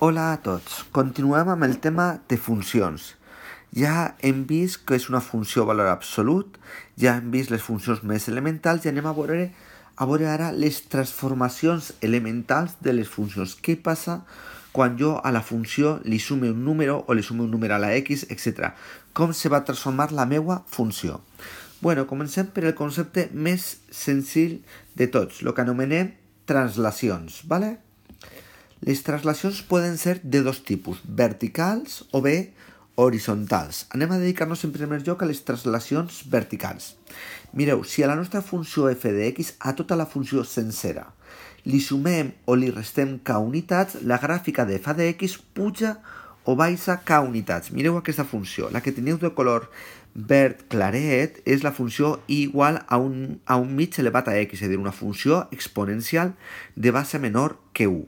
Hola a tots. Continuem amb el tema de funcions. Ja hem vist que és una funció valor absolut, ja hem vist les funcions més elementals i anem a veure, a veure ara les transformacions elementals de les funcions. Què passa quan jo a la funció li sume un número o li sume un número a la x, etc. Com se va transformar la meua funció? bueno, comencem per el concepte més senzill de tots, el que anomenem translacions, ¿vale? Les translacions poden ser de dos tipus, verticals o bé horitzontals. Anem a dedicar-nos en primer lloc a les translacions verticals. Mireu, si a la nostra funció f de x, a tota la funció sencera, li sumem o li restem k unitats, la gràfica de f de x puja o baixa k unitats. Mireu aquesta funció, la que teniu de color verd claret és la funció i igual a un, a un mig elevat a x, és a dir, una funció exponencial de base menor que 1.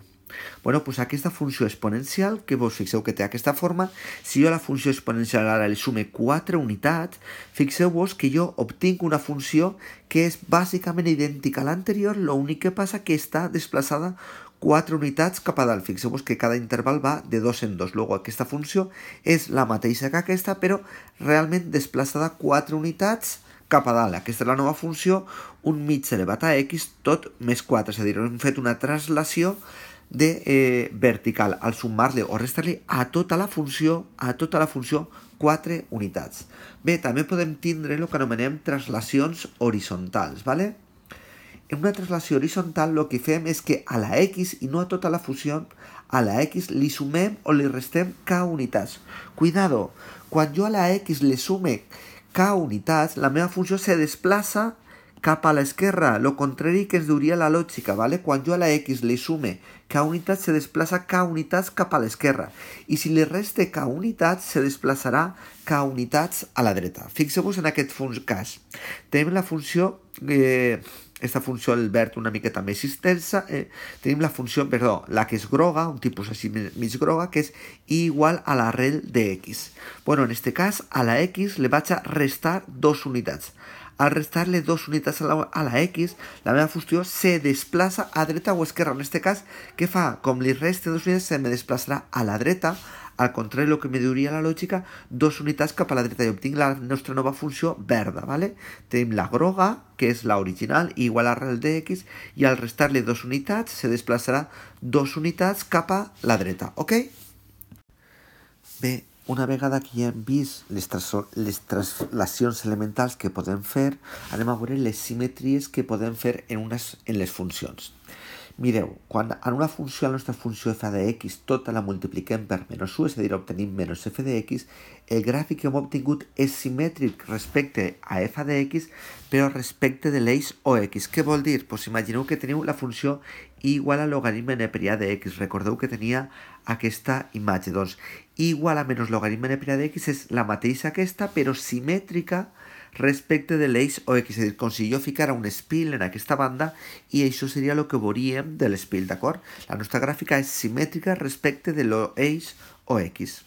Bueno, doncs aquesta funció exponencial, que vos fixeu que té aquesta forma, si jo a la funció exponencial ara li sume 4 unitats, fixeu-vos que jo obtinc una funció que és bàsicament idèntica a l'anterior, l'únic que passa que està desplaçada 4 unitats cap a dalt. Fixeu-vos que cada interval va de 2 en 2. Llavors aquesta funció és la mateixa que aquesta, però realment desplaçada 4 unitats cap a dalt. Aquesta és la nova funció, un mig elevat a x tot més 4. És a dir, hem fet una traslació de eh, vertical al sumar-li o restar-li a tota la funció a tota la funció 4 unitats. Bé, també podem tindre el que anomenem traslacions horitzontals, ¿vale? En una traslació horitzontal el que fem és que a la X i no a tota la funció, a la X li sumem o li restem K unitats. Cuidado, quan jo a la X li sume K unitats, la meva funció se desplaça cap a l'esquerra, lo contrari que ens diria la lògica, ¿vale? quan jo a la X li sume K unitats, se desplaça K unitats cap a l'esquerra i si li reste K unitats se desplaçarà K unitats a la dreta. Fixeu-vos en aquest cas. Tenim la funció, eh, esta funció al verd una miqueta més extensa, eh, tenim la funció, perdó, la que és groga, un tipus així mig groga, que és I igual a l'arrel de X. Bueno, en este cas, a la X li vaig a restar dos unitats. Al restarle dos unitas a la, X, la nueva función se desplaza a dreta o esquerra. En este caso, ¿qué fa? Com li reste dos unitats, se me desplazará a la dreta, al de lo que me diría la lógica, dos unitas capa a la dreta Y obtengo la nueva función funció verda, ¿vale? tenim la groga, que es la original, igual a real de x, Y al restarle dos unitats se desplazará dos unidades capa a la dreta, ok? una vegada que ja hem vist les, les translacions elementals que podem fer, anem a veure les simetries que podem fer en, unes, en les funcions. Mireu, quan en una funció, la nostra funció f de x, tota la multipliquem per menys 1, és a dir, obtenim menys f de x, el gràfic que hem obtingut és simètric respecte a f de x, però respecte de l'eix OX. Què vol dir? Pues imagineu que teniu la funció i igual a logaritme a de x. Recordeu que tenia aquesta imatge. Doncs i igual a menys logaritme a de x és la mateixa aquesta, però simètrica respecte respecte del l'eix o x consiguió fijar a un spill en esta banda Y eso sería lo que veuríem del acuerdo? d'acord? La Nuestra gráfica es simétrica respecto de l'eix o X.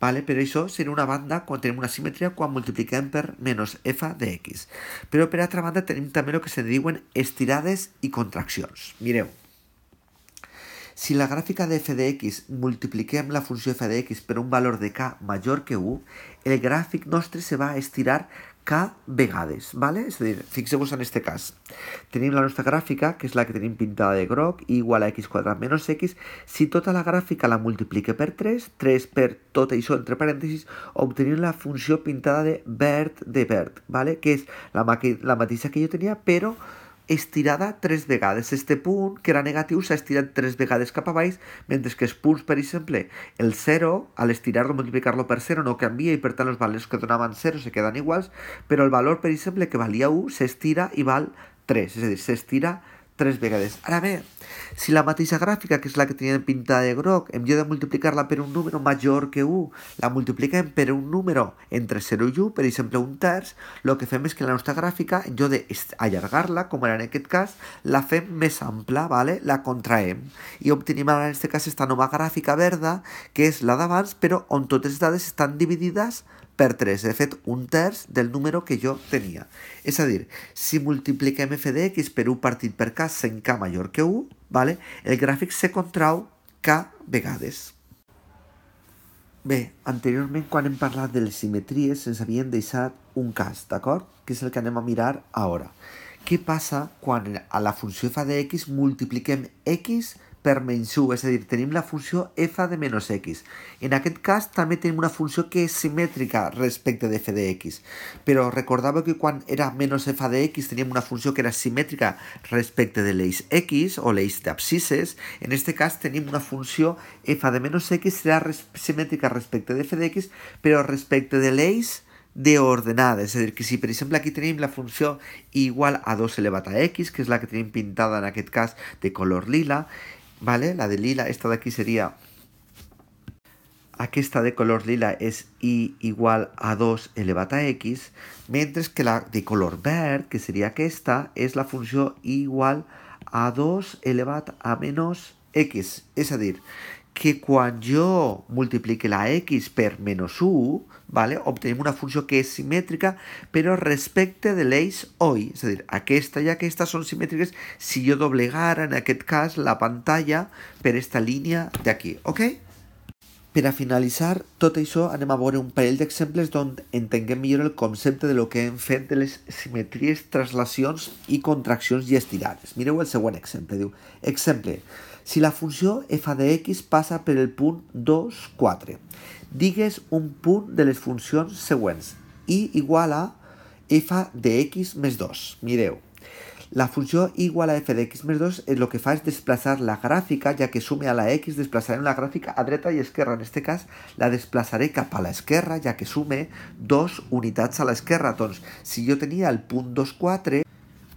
Vale? Pero eso sería una banda cuando tenemos una simetría Cuando multipliquem per menos f de x. Pero per otra banda tenemos también Lo que se diuen estirades y contracciones Mireu, si la gráfica de f de x multipliquem la función f de x per un valor de k mayor que U el gráfico nostre se va a estirar K vegades, ¿vale? es decir, en este caso tenemos la gráfica que es la que tenim pintada de grog igual a x cuadrada menos x. Si toda la gráfica la multiplique por 3, 3 per tot això entre paréntesis obtenim la función pintada de verd de verd, ¿vale? que es la, la que yo tenía pero estirada tres vegades. Este punt, que era negatiu, s'ha estirat tres vegades cap a baix, mentre que els punts, per exemple, el 0, a l'estirar-lo, multiplicar-lo per 0, no canvia i, per tant, els valors que donaven 0 se queden iguals, però el valor, per exemple, que valia 1, s'estira i val 3, és a dir, s'estira 3 tres vegades. Ara bé, si la mateixa gràfica, que és la que tenien pintada de groc, en lloc de multiplicar-la per un número major que 1, la multipliquem per un número entre 0 i 1, per exemple un terç, el que fem és que la nostra gràfica, en lloc d'allargar-la, com era en aquest cas, la fem més ampla, vale? la contraem, i obtenim ara en aquest cas aquesta nova gràfica verda, que és la d'abans, però on totes les dades estan dividides per 3, de fet un terç del número que jo tenia. És a dir, si multipliquem f de x per 1 partit per k 100 k major que 1, vale? el gràfic se contrau k vegades. Bé, anteriorment quan hem parlat de les simetries ens havien deixat un cas, d'acord? Que és el que anem a mirar ara. Què passa quan a la funció f de x multipliquem x per su es decir, la función f de menos x. En aquel caso también tenim una función que es simétrica respecto de f de x, pero recordaba que cuando era menos f de x teníamos una función que era simétrica respecto de l'eix x o de d'abscisses, en este caso tenemos una función f de menos x serà simétrica respecto respecte de f de x, pero respecto de l'eix de ordenada, Es decir, que si por ejemplo aquí tenim la función igual a 2 elevada a x, que es la que tenim pintada en aquel caso de color lila, ¿vale? La de lila, esta de aquí sería... aquí esta de color lila es i igual a 2 elevada a x, mientras que la de color verde, que sería que esta es la función i igual a 2 elevada a menos x. Es decir, que quan jo multiplique la x per menys 1, vale, obtenim una funció que és simètrica, però respecte de l'eix oi. És a dir, aquesta i aquesta són simètriques si jo doblegara, en aquest cas, la pantalla per esta línia d'aquí, ok? Per a finalitzar tot això, anem a veure un parell d'exemples d'on entenguem millor el concepte de lo que hem fet de les simetries, traslacions i contraccions i estirades. Mireu el següent exemple. Diu, exemple si la funció f de x passa per el punt 2, 4, digues un punt de les funcions següents i igual a f de x més 2. Mireu, la funció i igual a f de x més 2 el que fa és desplaçar la gràfica, ja que sume a la x, desplaçarem la gràfica a dreta i esquerra. En aquest cas, la desplaçaré cap a l'esquerra, ja que sume dos unitats a l'esquerra. Doncs, si jo tenia el punt 2, 4,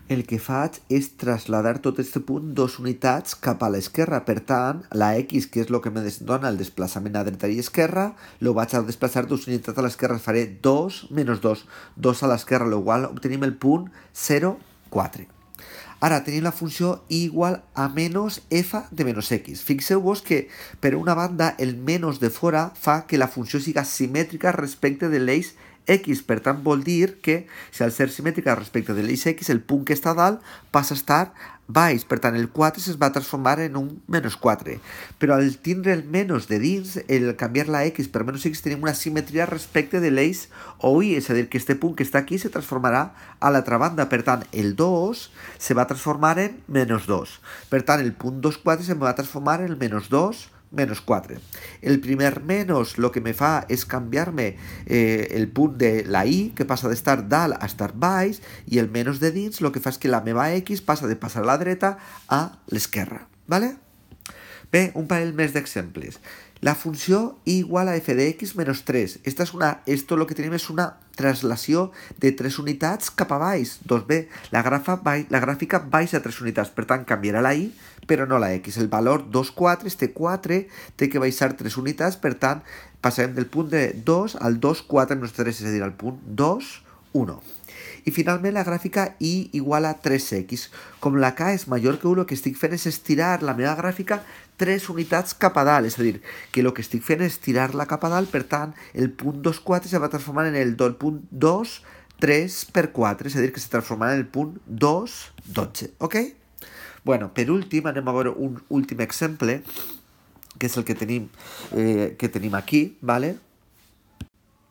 el que faig és traslladar tot aquest punt dos unitats cap a l'esquerra. Per tant, la X, que és el que me dona el desplaçament a dreta i esquerra, lo vaig a desplaçar dos unitats a l'esquerra. Faré 2 menys 2. 2 a l'esquerra, lo qual obtenim el punt 0, 4. Ara tenim la funció i igual a menys f de menys x. Fixeu-vos que, per una banda, el menys de fora fa que la funció siga simètrica respecte de l'eix X, per tant, vol dir que si al ser simètrica respecte de l'eix X, el punt que està dalt passa a estar baix. Per tant, el 4 es va transformar en un menys 4. Però al tindre el menys de dins, el canviar la X per menys X, tenim una simetria respecte de l'eix OI, és a dir, que este punt que està aquí se transformarà a l'altra banda. Per tant, el 2 se va transformar en menys 2. Per tant, el punt 2, 4 se va transformar en el menys 2 menos 4. El primer menos lo que me fa és canviar-me eh, el punt de la i, que passa d'estar dalt a estar baix, i el menos de dins el que fa és que la meva x passa de passar a la dreta a l'esquerra. ¿vale? Bé, un parell més d'exemples. La funció i igual a f de x menos 3. Esta és una, esto lo que tenim és una traslació de 3 unitats cap a baix. Doncs bé, la, grafa, la gràfica baixa 3 unitats, per tant canviarà la i, però no la x. El valor 2, 4, este 4 té que baixar 3 unitats, per tant passarem del punt de 2 al 2, 4 menys 3, és a dir, al punt 2, 1. Y finalmente la gráfica i igual a 3x. Como la k es mayor que 1, lo que estoy es estirar la media gráfica 3 unidades capadal, es decir, que lo que estoy es es tirar-la capadal, Por per tant, el 2,4 se va a transformar en el 2, 3 x 4, Es decir, que se transformará en el punto 2, 12, ok? Bueno, per último, anem a un último ejemplo. que es el que tenemos eh, que tenemos aquí, vale?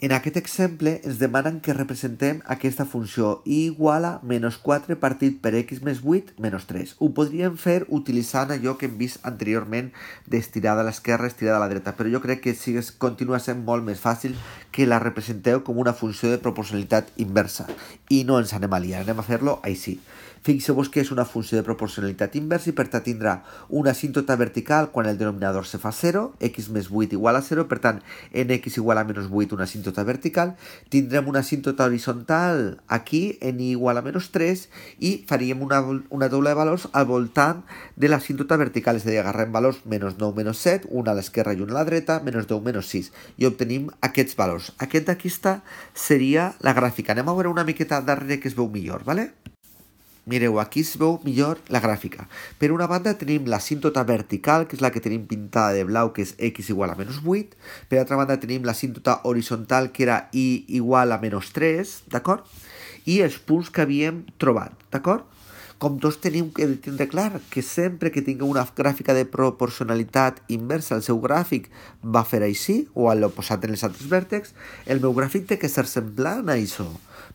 En aquest exemple ens demanen que representem aquesta funció i iguala menys 4 partit per x més 8 menys 3. Ho podríem fer utilitzant allò que hem vist anteriorment d'estirada a l'esquerra, estirada a la dreta, però jo crec que es continua sent molt més fàcil que la representeu com una funció de proporcionalitat inversa. I no ens anem a liar, anem a fer-lo així. Fixeu-vos que és una funció de proporcionalitat inversa i per tant tindrà una asíntota vertical quan el denominador se fa 0, x més 8 igual a 0, per tant en x igual a menys 8 una asíntota vertical, tindrem una asíntota horitzontal aquí en y igual a menys 3 i faríem una, una doble de valors al voltant de l'asíntota vertical, és a dir, agarrem valors menys 9, menys 7, una a l'esquerra i una a la dreta, menys 10, menys 6 i obtenim aquests valors. Aquest d'aquí està seria la gràfica. Anem a veure una miqueta darrere que es veu millor, d'acord? ¿vale? Mireu, aquí es veu millor la gràfica. Per una banda tenim la síntota vertical, que és la que tenim pintada de blau, que és x igual a menys 8. Per altra banda tenim la síntota horitzontal, que era y igual a menys 3, d'acord? I els punts que havíem trobat, d'acord? Com tots tenim que tindre clar que sempre que tingueu una gràfica de proporcionalitat inversa al seu gràfic va fer així, o a l'oposat en els altres vèrtexs, el meu gràfic té que ser semblant a això.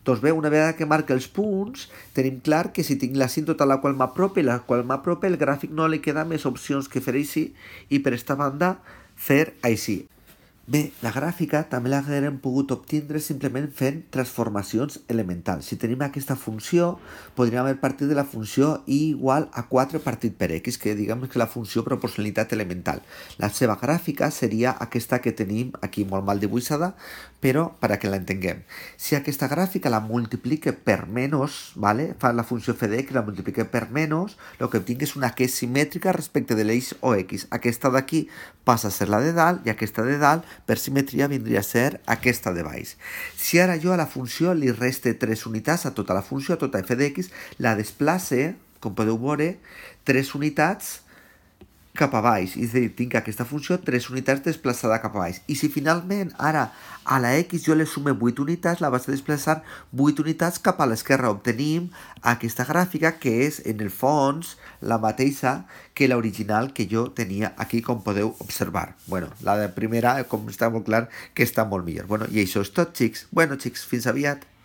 Doncs bé, una vegada que marca els punts, tenim clar que si tinc la a tota la qual m'apropi, la qual m'apropi, el gràfic no li queda més opcions que fer així i per esta banda fer així. Bé, la gràfica també hem pogut obtindre simplement fent transformacions elementals. Si tenim aquesta funció, podríem haver partit de la funció i igual a 4 partit per x, que diguem que la funció proporcionalitat elemental. La seva gràfica seria aquesta que tenim aquí molt mal dibuixada, però per a que l'entenguem. Si aquesta gràfica la multiplique per menys, vale? fa la funció f de que la multiplique per menys, el que obtinc és una que és simètrica respecte de l'eix o x. Aquesta d'aquí passa a ser la de dalt i aquesta de dalt per simetria vindria a ser aquesta de baix. Si ara jo a la funció li reste 3 unitats a tota la funció, a tota f d'x, la desplace, com podeu veure, 3 unitats cap a baix, és a dir, tinc aquesta funció 3 unitats desplaçada cap a baix. I si finalment ara a la x jo le sume 8 unitats, la vaig desplaçar 8 unitats cap a l'esquerra. Obtenim aquesta gràfica que és, en el fons, la mateixa que l'original que jo tenia aquí, com podeu observar. bueno, la de primera, com està molt clar, que està molt millor. bueno, I això és tot, xics. bueno, xics, fins aviat.